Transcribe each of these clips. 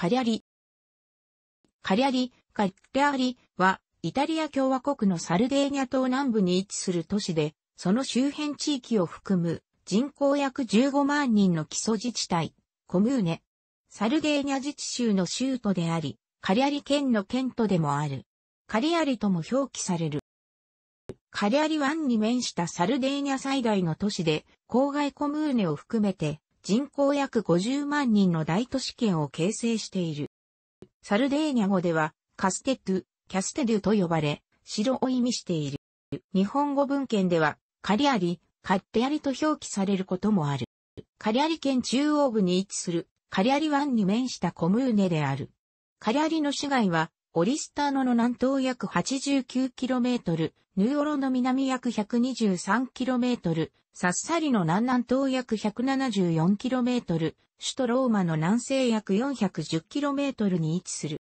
カリャリ。カリャリ、カリャリは、イタリア共和国のサルデーニャ島南部に位置する都市で、その周辺地域を含む人口約15万人の基礎自治体、コムーネ。サルデーニャ自治州の州都であり、カリャリ県の県都でもある。カリアリとも表記される。カリアリ湾に面したサルデーニャ最大の都市で、郊外コムーネを含めて人口約50万人の大都市圏を形成している。サルデーニャ語では、カステトゥ、キャステドゥと呼ばれ、城を意味している。日本語文献では、カリアリ、カッテアリと表記されることもある。カリアリ県中央部に位置する、カリアリ湾に面したコムーネである。カリアリの市街は、オリスターノの南東約 89km、ヌーオロの南約 123km、サッサリの南南東約 174km、首都ローマの南西約 410km に位置する。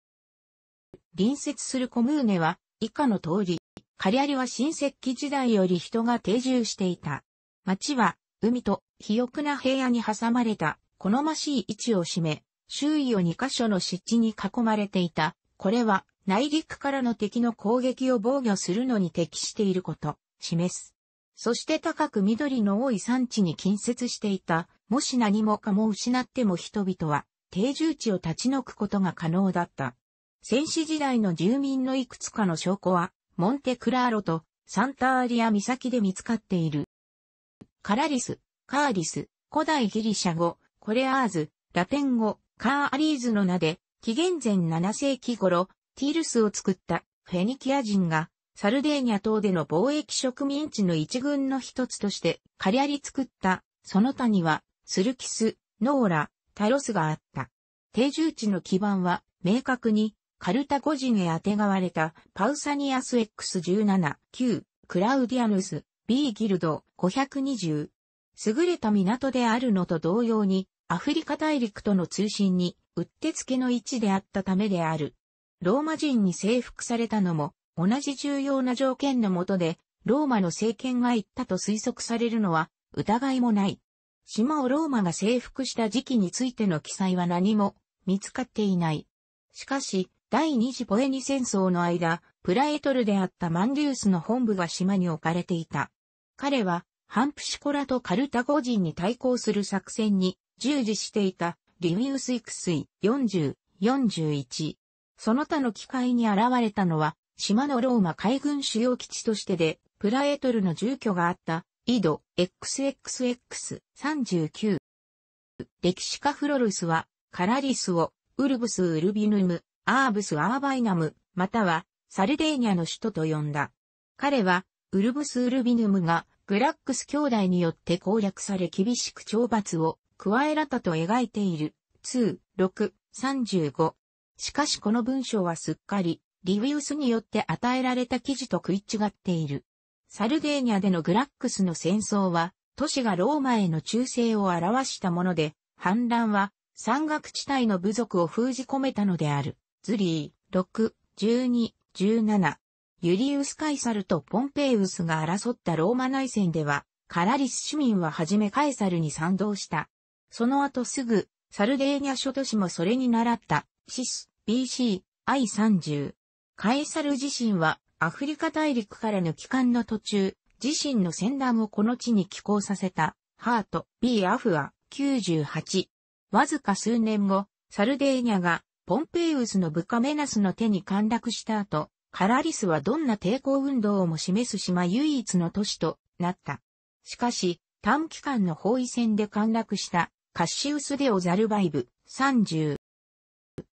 隣接するコムーネは以下の通り、カリアリは新石器時代より人が定住していた。町は海と肥沃な平野に挟まれた好ましい位置を占め、周囲を2カ所の湿地に囲まれていたこれは内陸からの敵の攻撃を防御するのに適していること、示す。そして高く緑の多い山地に近接していた、もし何もかも失っても人々は、定住地を立ち退くことが可能だった。戦死時代の住民のいくつかの証拠は、モンテクラーロとサンタアリア岬で見つかっている。カラリス、カーリス、古代ギリシャ語、コレアーズ、ラテン語、カーアリーズの名で、紀元前7世紀頃、ティールスを作ったフェニキア人が、サルデーニャ島での貿易植民地の一群の一つとして、刈り上り作った、その他には、スルキス、ノーラ、タロスがあった。定住地の基盤は、明確に、カルタゴ人へあてがわれた、パウサニアス X17、9、クラウディアヌス、B ギルド、520。優れた港であるのと同様に、アフリカ大陸との通信にうってつけの位置であったためである。ローマ人に征服されたのも、同じ重要な条件のもとで、ローマの政権が行ったと推測されるのは、疑いもない。島をローマが征服した時期についての記載は何も見つかっていない。しかし、第二次ポエニ戦争の間、プラエトルであったマンリウスの本部が島に置かれていた。彼は、ハンプシコラとカルタゴ人に対抗する作戦に従事していたリミウス育水40、41。その他の機械に現れたのは、島のローマ海軍主要基地としてで、プラエトルの住居があった、井戸 XXX39。歴史家フロルスは、カラリスを、ウルブス・ウルビヌム、アーブス・アーバイナム、または、サルデーニャの首都と呼んだ。彼は、ウルブス・ウルビヌムが、グラックス兄弟によって攻略され厳しく懲罰をクワエラタと描いている、2、6、35。しかしこの文章はすっかり、リウィウスによって与えられた記事と食い違っている。サルデーニャでのグラックスの戦争は、都市がローマへの忠誠を表したもので、反乱は、山岳地帯の部族を封じ込めたのである。ズリー、6、12、17。ユリウス・カイサルとポンペイウスが争ったローマ内戦では、カラリス市民ははじめカイサルに賛同した。その後すぐ、サルデーニャ諸都市もそれに倣った、シス、BC、I30。カエサル自身は、アフリカ大陸からの帰還の途中、自身の船団をこの地に寄港させた、ハート、B アフア、98。わずか数年後、サルデーニャが、ポンペイウスの部下メナスの手に陥落した後、カラリスはどんな抵抗運動をも示す島唯一の都市となった。しかし、短期間の包囲戦で陥落したカッシウス・デオ・ザルバイブ、30。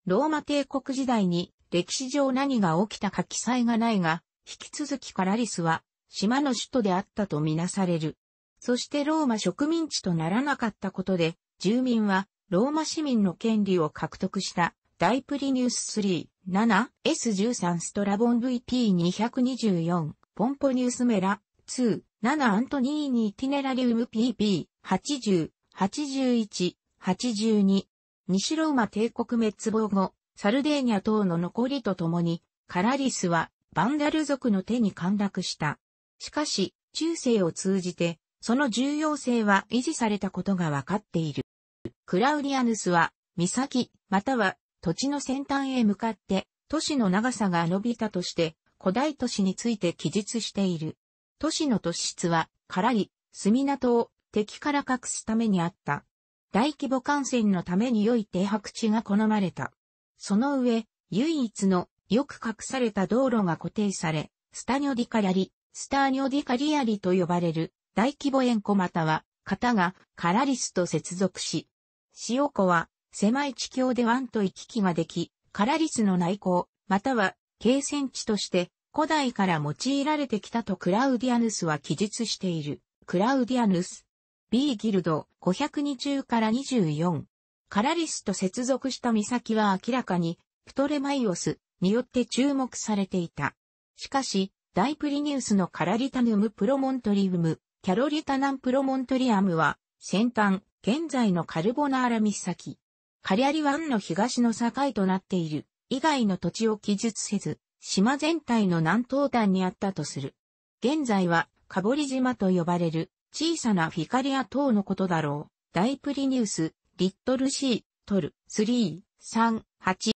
ローマ帝国時代に歴史上何が起きたか記載がないが、引き続きカラリスは島の首都であったとみなされる。そしてローマ植民地とならなかったことで、住民はローマ市民の権利を獲得したダイプリニュース3、7、S13 ストラボン VP224、ポンポニュースメラ、2、7アントニーニティネラリウム PP、80、81、82、西ローマ帝国滅亡後、サルデーニャ等の残りとともに、カラリスは、バンダル族の手に陥落した。しかし、中世を通じて、その重要性は維持されたことが分かっている。クラウリアヌスは、岬、または土地の先端へ向かって、都市の長さが伸びたとして、古代都市について記述している。都市の都市質は、カラリ、スミナ島、敵から隠すためにあった。大規模感染のために良い停泊地が好まれた。その上、唯一のよく隠された道路が固定され、スタニョディカリアリ、スターニョディカリアリと呼ばれる大規模円湖または型がカラリスと接続し、塩湖は狭い地境で湾と行き来ができ、カラリスの内港、または形線地として古代から用いられてきたとクラウディアヌスは記述している。クラウディアヌス、B ギルド520から24カラリスと接続した岬は明らかにプトレマイオスによって注目されていた。しかし、大プリニウスのカラリタヌムプロモントリウム、キャロリタナンプロモントリアムは、先端、現在のカルボナーラ岬、カリアリ湾の東の境となっている、以外の土地を記述せず、島全体の南東端にあったとする。現在は、カボリ島と呼ばれる小さなフィカリア等のことだろう。大プリニウス、リットルシー、トル、3、3、8。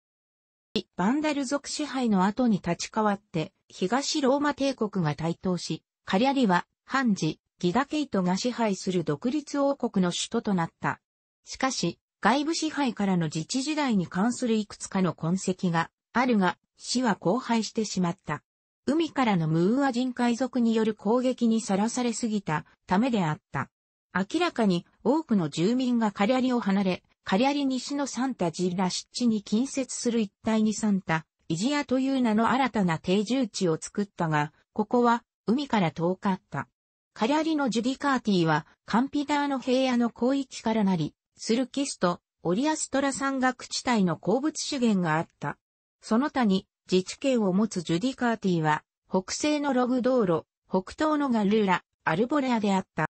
バンダル族支配の後に立ち代わって、東ローマ帝国が台頭し、カリアリは、ハンジ、ギガケイトが支配する独立王国の首都となった。しかし、外部支配からの自治時代に関するいくつかの痕跡があるが、死は荒廃してしまった。海からのムーア人海賊による攻撃にさらされすぎたためであった。明らかに多くの住民がカリアリを離れ、カリアリ西のサンタジラ湿地に近接する一帯にサンタ、イジアという名の新たな定住地を作ったが、ここは海から遠かった。カリアリのジュディカーティはカンピダーの平野の広域からなり、スルキスト、オリアストラ山岳地帯の鉱物資源があった。その他に自治権を持つジュディカーティは、北西のログ道路、北東のガルーラ、アルボレアであった。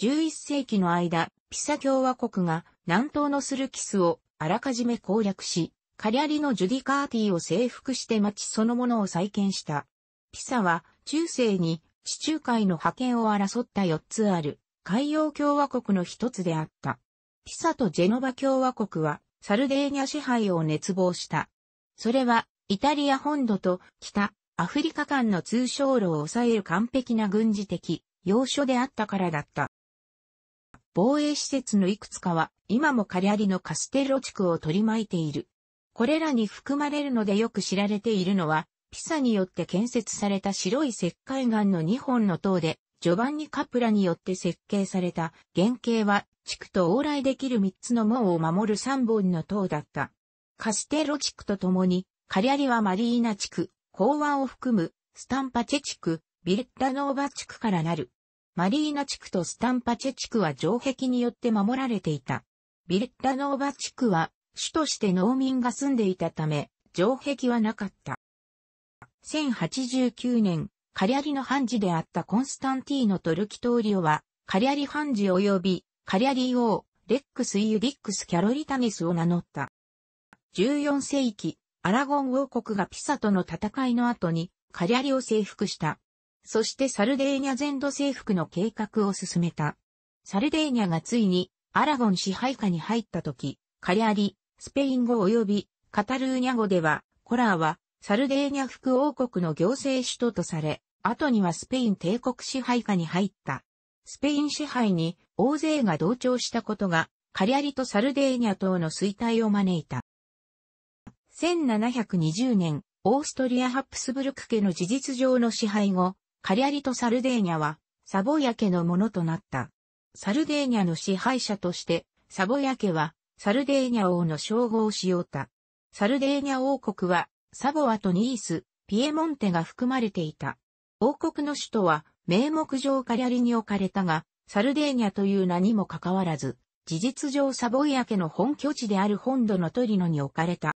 11世紀の間、ピサ共和国が南東のスルキスをあらかじめ攻略し、カリャリのジュディカーティを征服して町そのものを再建した。ピサは中世に地中海の覇権を争った4つある海洋共和国の一つであった。ピサとジェノバ共和国はサルデーニャ支配を熱望した。それはイタリア本土と北アフリカ間の通商路を抑える完璧な軍事的要所であったからだった。防衛施設のいくつかは今もカリアリのカステロ地区を取り巻いている。これらに含まれるのでよく知られているのは、ピサによって建設された白い石灰岩の2本の塔で、ジョバンニ・カプラによって設計された原型は、地区と往来できる3つの門を守る3本の塔だった。カステロ地区と共にカリャリはマリーナ地区、港湾を含む、スタンパチェ地区、ビレッタノーバ地区からなる。マリーナ地区とスタンパチェ地区は城壁によって守られていた。ビレッタノーバ地区は、主として農民が住んでいたため、城壁はなかった。1089年、カリャリの判事であったコンスタンティーノとルキトーリオは、カリャリ判事及び、カリャリ王、レックス・イユディックス・キャロリタネスを名乗った。14世紀、アラゴン王国がピサとの戦いの後にカリャリを征服した。そしてサルデーニャ全土征服の計画を進めた。サルデーニャがついにアラゴン支配下に入った時、カリャリ、スペイン語及びカタルーニャ語では、コラーはサルデーニャ副王国の行政首都とされ、後にはスペイン帝国支配下に入った。スペイン支配に大勢が同調したことが、カリャリとサルデーニャ等の衰退を招いた。1720年、オーストリア・ハプスブルク家の事実上の支配後、カリャリとサルデーニャは、サボヤ家のものとなった。サルデーニャの支配者として、サボヤ家は、サルデーニャ王の称号をしようた。サルデーニャ王国は、サボアとニース、ピエモンテが含まれていた。王国の首都は、名目上カリャリに置かれたが、サルデーニャという名にもかかわらず、事実上サボイア家の本拠地である本土のトリノに置かれた。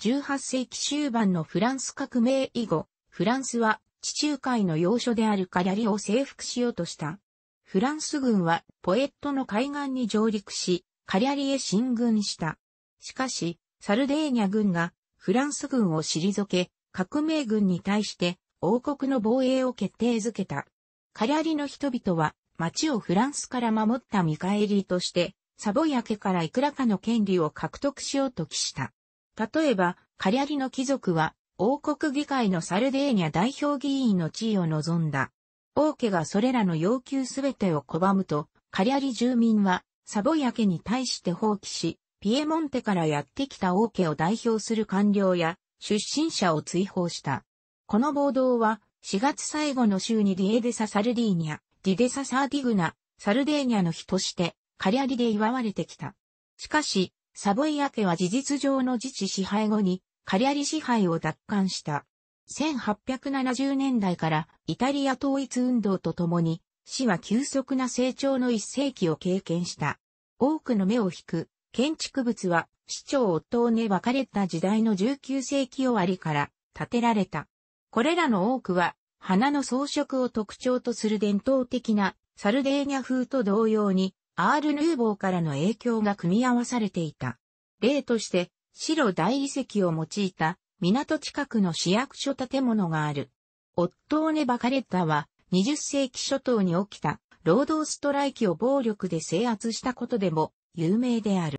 18世紀終盤のフランス革命以後、フランスは地中海の要所であるカリャリを征服しようとした。フランス軍はポエットの海岸に上陸し、カリャリへ進軍した。しかし、サルデーニャ軍がフランス軍を退け、革命軍に対して王国の防衛を決定づけた。カリャリの人々は町をフランスから守った見返りとして、サボヤ家からいくらかの権利を獲得しようと期した。例えば、カリャリの貴族は、王国議会のサルデーニャ代表議員の地位を望んだ。王家がそれらの要求すべてを拒むと、カリャリ住民は、サボヤ家に対して放棄し、ピエモンテからやってきた王家を代表する官僚や、出身者を追放した。この暴動は、4月最後の週にディエデサ・サルディーニャ、ディデサ・サーディグナ、サルデーニャの日として、カリャリで祝われてきた。しかし、サボイア家は事実上の自治支配後に、カリアリ支配を奪還した。1870年代からイタリア統一運動とともに、市は急速な成長の一世紀を経験した。多くの目を引く建築物は市長夫ット分かれた時代の19世紀終わりから建てられた。これらの多くは花の装飾を特徴とする伝統的なサルデーニャ風と同様にアール・ヌーボーからの影響が組み合わされていた。例として、白大理石を用いた港近くの市役所建物がある。オットーネ・バカレッタは20世紀初頭に起きた労働ストライキを暴力で制圧したことでも有名である。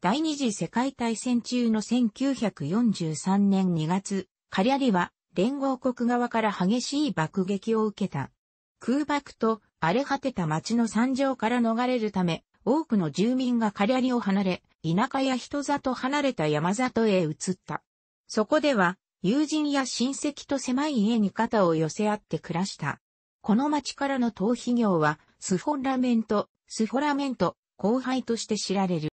第二次世界大戦中の1943年2月、カリャリは連合国側から激しい爆撃を受けた。空爆と荒れ果てた町の惨状から逃れるため、多くの住民がカリャリを離れ、田舎や人里離れた山里へ移った。そこでは、友人や親戚と狭い家に肩を寄せ合って暮らした。この町からの逃避業は、スフォラメント、スフォラメント、後輩として知られる。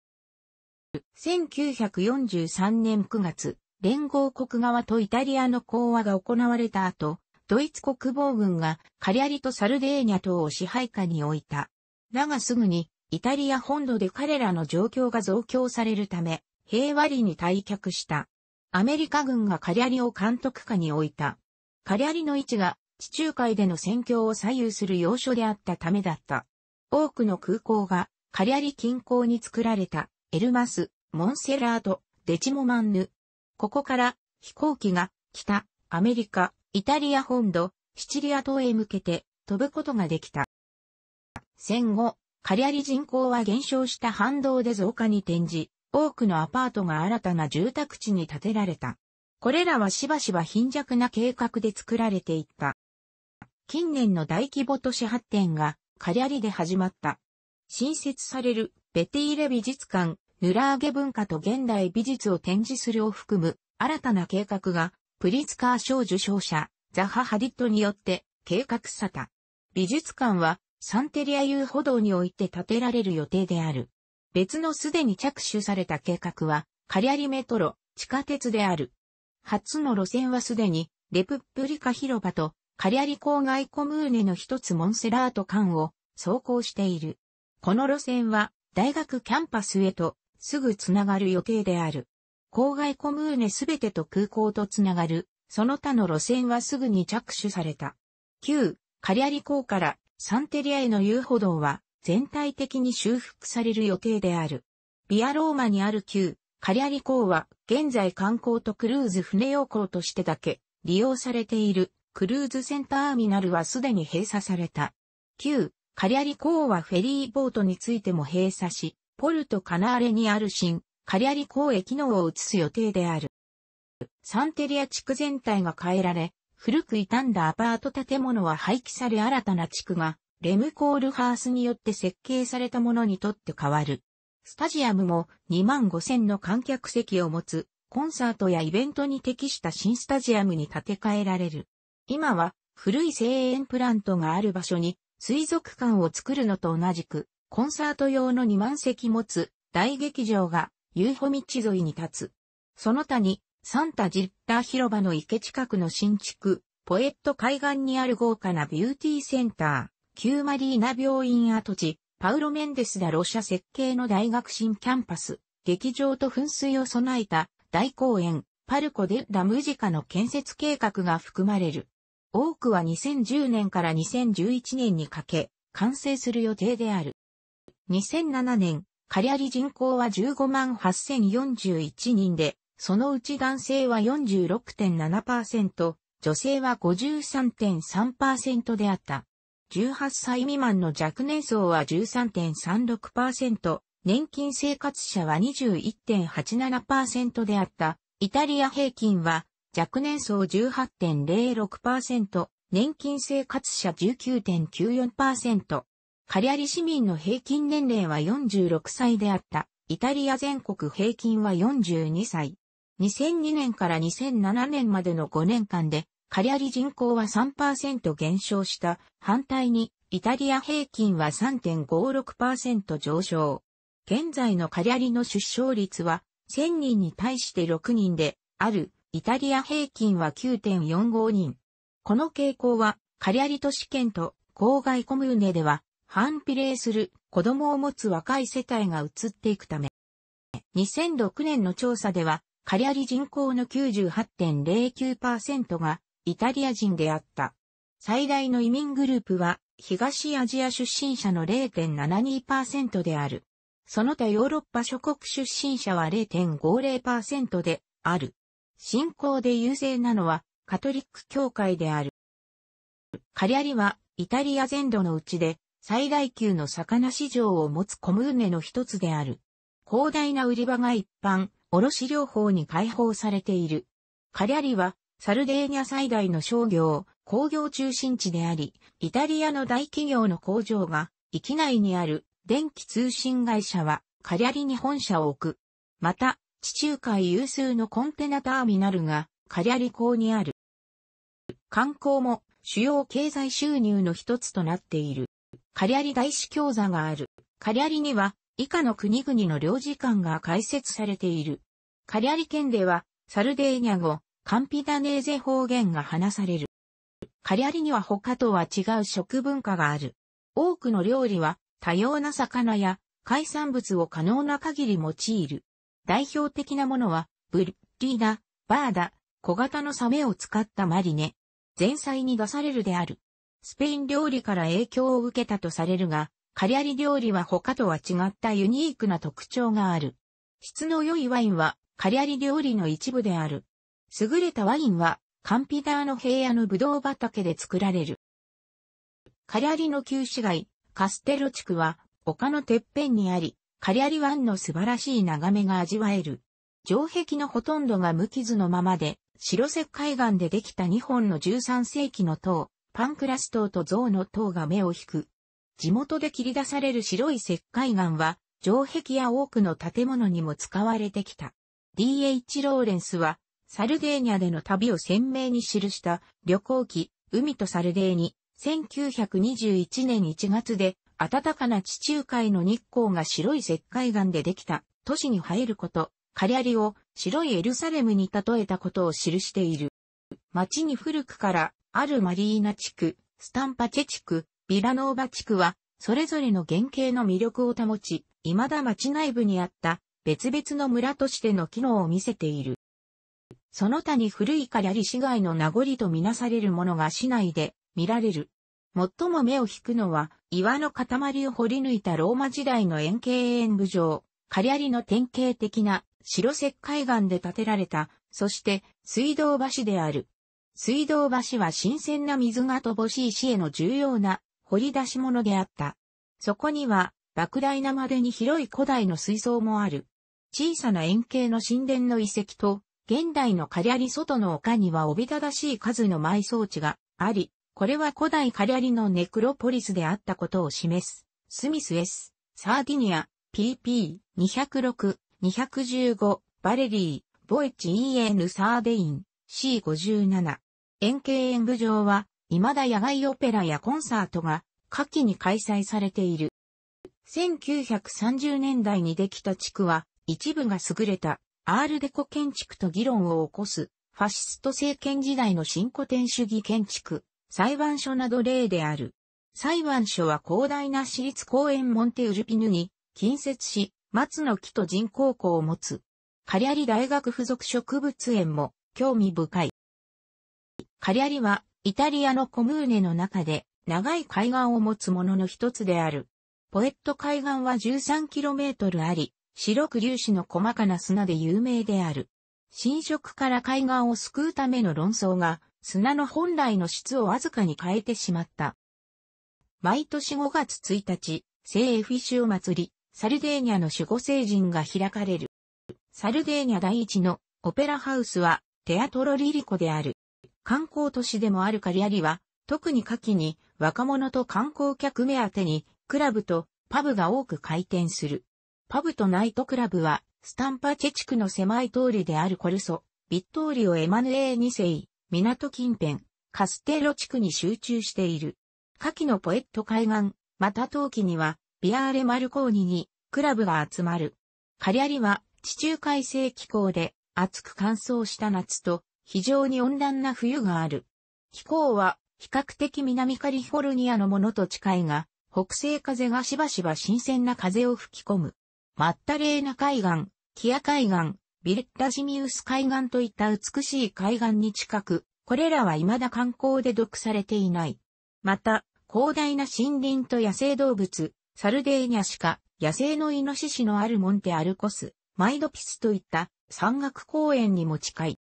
1943年9月、連合国側とイタリアの講和が行われた後、ドイツ国防軍がカリアリとサルデーニャ島を支配下に置いた。だがすぐにイタリア本土で彼らの状況が増強されるため、平和裏に退却した。アメリカ軍がカリアリを監督下に置いた。カリアリの位置が地中海での戦況を左右する要所であったためだった。多くの空港がカリアリ近郊に作られたエルマス、モンセラート、デチモマンヌ。ここから飛行機が北アメリカ、イタリア本土、シチリア島へ向けて飛ぶことができた。戦後、カリアリ人口は減少した反動で増加に転じ、多くのアパートが新たな住宅地に建てられた。これらはしばしば貧弱な計画で作られていった。近年の大規模都市発展がカリアリで始まった。新設されるベティーレ美術館、ヌラーゲ文化と現代美術を展示するを含む新たな計画がプリツカー賞受賞者、ザハ・ハディットによって計画さた。美術館はサンテリア遊歩道において建てられる予定である。別のすでに着手された計画は、カリアリメトロ、地下鉄である。初の路線はすでに、レプップリカ広場と、カリアリ郊外コムーネの一つモンセラート間を走行している。この路線は、大学キャンパスへと、すぐつながる予定である。郊外コムーネすべてと空港とつながる、その他の路線はすぐに着手された。旧、カリアリ港からサンテリアへの遊歩道は全体的に修復される予定である。ビアローマにある旧、カリアリ港は現在観光とクルーズ船用港としてだけ利用されているクルーズセンターミナルはすでに閉鎖された。旧、カリアリ港はフェリーボートについても閉鎖し、ポルトカナーレにある新、カリアリ公営機能を移す予定である。サンテリア地区全体が変えられ、古く傷んだアパート建物は廃棄され新たな地区が、レムコールハースによって設計されたものにとって変わる。スタジアムも2万5000の観客席を持つ、コンサートやイベントに適した新スタジアムに建て替えられる。今は、古い声援プラントがある場所に、水族館を作るのと同じく、コンサート用の2万席持つ、大劇場がユーミッチ沿いに立つ。その他に、サンタジッター広場の池近くの新築、ポエット海岸にある豪華なビューティーセンター、キューマリーナ病院跡地、パウロ・メンデス・ダ・ロシャ設計の大学新キャンパス、劇場と噴水を備えた大公園、パルコ・デ・ラ・ムジカの建設計画が含まれる。多くは2010年から2011年にかけ、完成する予定である。2007年、カリアリ人口は15万8041人で、そのうち男性は46.7%、女性は53.3%であった。18歳未満の若年層は13.36%、年金生活者は21.87%であった。イタリア平均は若年層18.06%、年金生活者19.94%、カリアリ市民の平均年齢は46歳であった。イタリア全国平均は42歳。2002年から2007年までの5年間で、カリアリ人口は3%減少した。反対に、イタリア平均は3.56%上昇。現在のカリアリの出生率は、1000人に対して6人で、ある、イタリア平均は9.45人。この傾向は、カリアリ都市圏と郊外コムーネでは反比例する子供を持つ若い世帯が移っていくため、2006年の調査では、カリアリ人口の98.09%がイタリア人であった。最大の移民グループは東アジア出身者の0.72%である。その他ヨーロッパ諸国出身者は0.50%である。信仰で優勢なのはカトリック教会である。カリアリはイタリア全土のうちで最大級の魚市場を持つコムーネの一つである。広大な売り場が一般、卸療法に開放されている。カリャリは、サルデーニャ最大の商業、工業中心地であり、イタリアの大企業の工場が、域内にある電気通信会社は、カリャリに本社を置く。また、地中海有数のコンテナターミナルが、カリャリ港にある。観光も主要経済収入の一つとなっている。カリアリ大使教座がある。カリアリには、以下の国々の領事館が開設されている。カリアリ県では、サルデーニャ語、カンピダネーゼ方言が話される。カリアリには他とは違う食文化がある。多くの料理は、多様な魚や海産物を可能な限り用いる。代表的なものは、ブリーダ、バーダ、小型のサメを使ったマリネ、前菜に出されるである。スペイン料理から影響を受けたとされるが、カリアリ料理は他とは違ったユニークな特徴がある。質の良いワインはカリアリ料理の一部である。優れたワインはカンピダーの平野のブドウ畑で作られる。カリアリの旧市街、カステロ地区は丘のてっぺんにあり、カリアリ湾の素晴らしい眺めが味わえる。城壁のほとんどが無傷のままで、白石海岸でできた2本の13世紀の塔、パンクラス島と象の塔が目を引く。地元で切り出される白い石灰岩は、城壁や多くの建物にも使われてきた。D.H. ローレンスは、サルデーニャでの旅を鮮明に記した旅行記、海とサルデーニ、1921年1月で、暖かな地中海の日光が白い石灰岩でできた都市に生えること、カリアリを白いエルサレムに例えたことを記している。町に古くからアルマリーナ地区、スタンパチェ地区、ビラノーバ地区は、それぞれの原型の魅力を保ち、未だ町内部にあった別々の村としての機能を見せている。その他に古いカリャリ市街の名残とみなされるものが市内で見られる。最も目を引くのは、岩の塊を掘り抜いたローマ時代の円形演舞場、カリャリの典型的な白石灰岩で建てられた、そして水道橋である。水道橋は新鮮な水が乏しい市への重要な掘り出し物であった。そこには、莫大なまでに広い古代の水槽もある。小さな円形の神殿の遺跡と、現代のカリャリ外の丘にはおびただしい数の埋葬地があり、これは古代カリャリのネクロポリスであったことを示す。スミス S、サーディニア、PP206、215、バレリー、ボエチ EN サーベイン、C57。円形演舞場は、未だ野外オペラやコンサートが、夏季に開催されている。1930年代にできた地区は、一部が優れた、アールデコ建築と議論を起こす、ファシスト政権時代の新古典主義建築、裁判所など例である。裁判所は広大な私立公園モンテウルピヌに近接し、松の木と人工湖を持つ。カリアリ大学附属植物園も興味深い。カリアリは、イタリアのコムーネの中で、長い海岸を持つものの一つである。ポエット海岸は 13km あり、白く粒子の細かな砂で有名である。侵食から海岸を救うための論争が、砂の本来の質をわずかに変えてしまった。毎年5月1日、聖エフィシュ祭り、サルデーニャの守護聖人が開かれる。サルデーニャ第一のオペラハウスは、テアトロリリコである。観光都市でもあるカリアリは、特に夏季に若者と観光客目当てに、クラブとパブが多く開店する。パブとナイトクラブは、スタンパチェ地区の狭い通りであるコルソ、ビットーリオ・エマヌエー2世、港近辺、カステロ地区に集中している。夏季のポエット海岸、また冬季には、ビアーレ・マルコーニに、クラブが集まる。カリアリは、地中海性気候で、暑く乾燥した夏と、非常に温暖な冬がある。気候は比較的南カリフォルニアのものと近いが、北西風がしばしば新鮮な風を吹き込む。マッタレーナ海岸、キア海岸、ビレッタジミウス海岸といった美しい海岸に近く、これらは未だ観光で読されていない。また、広大な森林と野生動物、サルデーニャシカ、野生のイノシシのあるモンテアルコス、マイドピスといった山岳公園にも近い。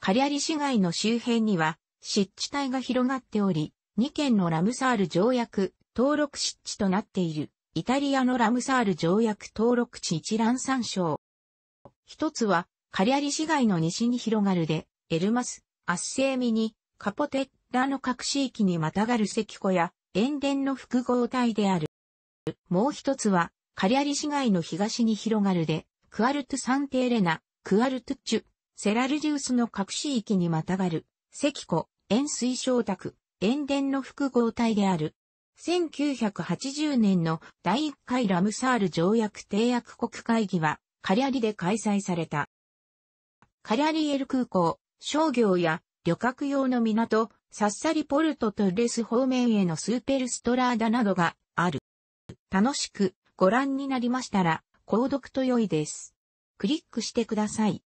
カリアリ市街の周辺には湿地帯が広がっており、2県のラムサール条約登録湿地となっている、イタリアのラムサール条約登録地一覧参照。一つは、カリアリ市街の西に広がるで、エルマス、アッセーミニ、カポテッラの各地域にまたがる石湖や、塩田の複合体である。もう一つは、カリアリ市街の東に広がるで、クアルトゥ・サンテーレナ、クアルトゥ・チュ、セラルジウスの隠し域にまたがる、石湖、塩水小宅、塩田の複合体である。1980年の第1回ラムサール条約締約国会議は、カリャリで開催された。カリャリエル空港、商業や旅客用の港、サッサリポルトとレス方面へのスーペルストラーダなどがある。楽しくご覧になりましたら、購読と良いです。クリックしてください。